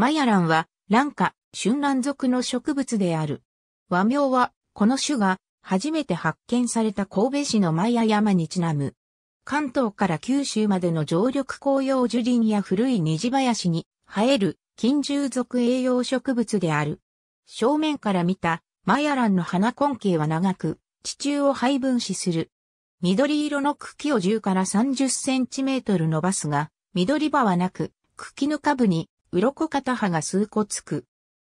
マヤランは、ランカ、春蘭属の植物である。和名は、この種が、初めて発見された神戸市のマヤ山にちなむ。関東から九州までの常緑紅葉樹林や古い虹林に生える金獣属栄養植物である。正面から見たマヤランの花根茎は長く、地中を配分子する。緑色の茎を10から30センチメートル伸ばすが、緑葉はなく、茎の下部に鱗片葉が数個つく。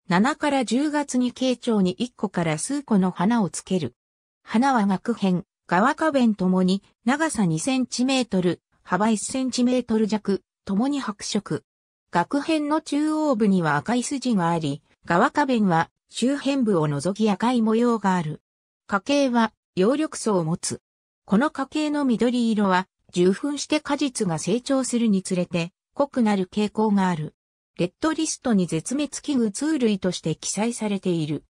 7から10月に慶長に1個から数個の花をつける。花は額辺、側花弁ともに長さ2センチメートル、幅1センチメートル弱、ともに白色。額辺の中央部には赤い筋があり、側花弁は周辺部を除き赤い模様がある。花茎は葉緑素を持つ。この花茎の緑色は、受粉して果実が成長するにつれて、濃くなる傾向がある。レッドリストに絶滅危惧通類として記載されている。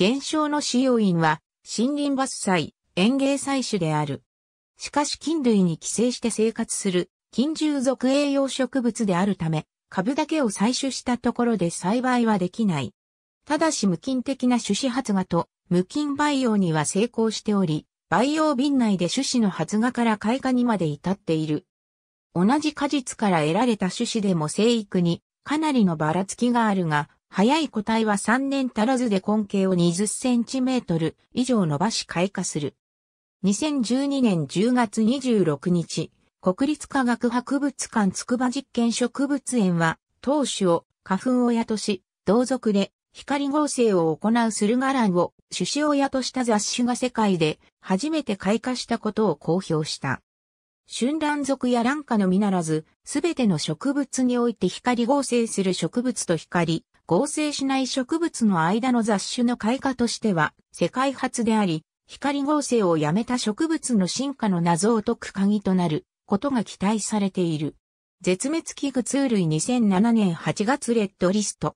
現象の使用因は森林伐採、園芸採取である。しかし菌類に寄生して生活する菌獣属栄養植物であるため、株だけを採取したところで栽培はできない。ただし無菌的な種子発芽と無菌培養には成功しており、培養瓶内で種子の発芽から開花にまで至っている。同じ果実から得られた種子でも生育にかなりのばらつきがあるが、早い個体は3年足らずで根茎を20センチメートル以上伸ばし開花する。2012年10月26日、国立科学博物館筑波実験植物園は、当種を花粉親とし、同族で光合成を行うスルガランを種子親とした雑種が世界で初めて開花したことを公表した。春蘭属や蘭花のみならず、すべての植物において光合成する植物と光、合成しない植物の間の雑種の開花としては、世界初であり、光合成をやめた植物の進化の謎を解く鍵となることが期待されている。絶滅危惧通類2007年8月レッドリスト。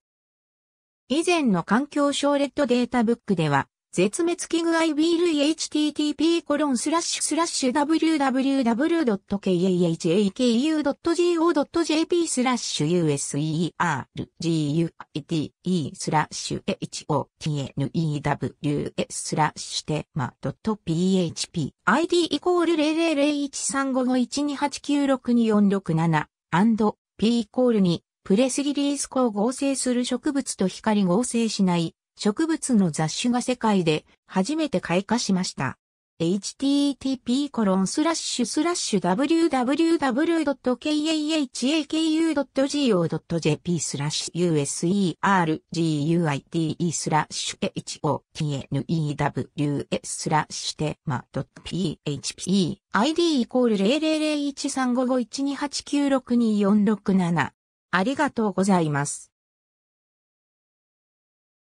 以前の環境省レッドデータブックでは、絶滅危惧 IB 類 http コロンスラッシュスラッシュ www.kahaku.go.jp スラッシュ userguide スラッシュ hotnews スラッシュテマ .php id イコール000135512896246 7 p イコールにプレスリリース光合成する植物と光合成しない植物の雑種が世界で初めて開花しました。http://www.kahaku.go.jp スラッシュ userguide スラッシュ hotnews スラッシュテマ .php id イコール0001355128962467ありがとうございます。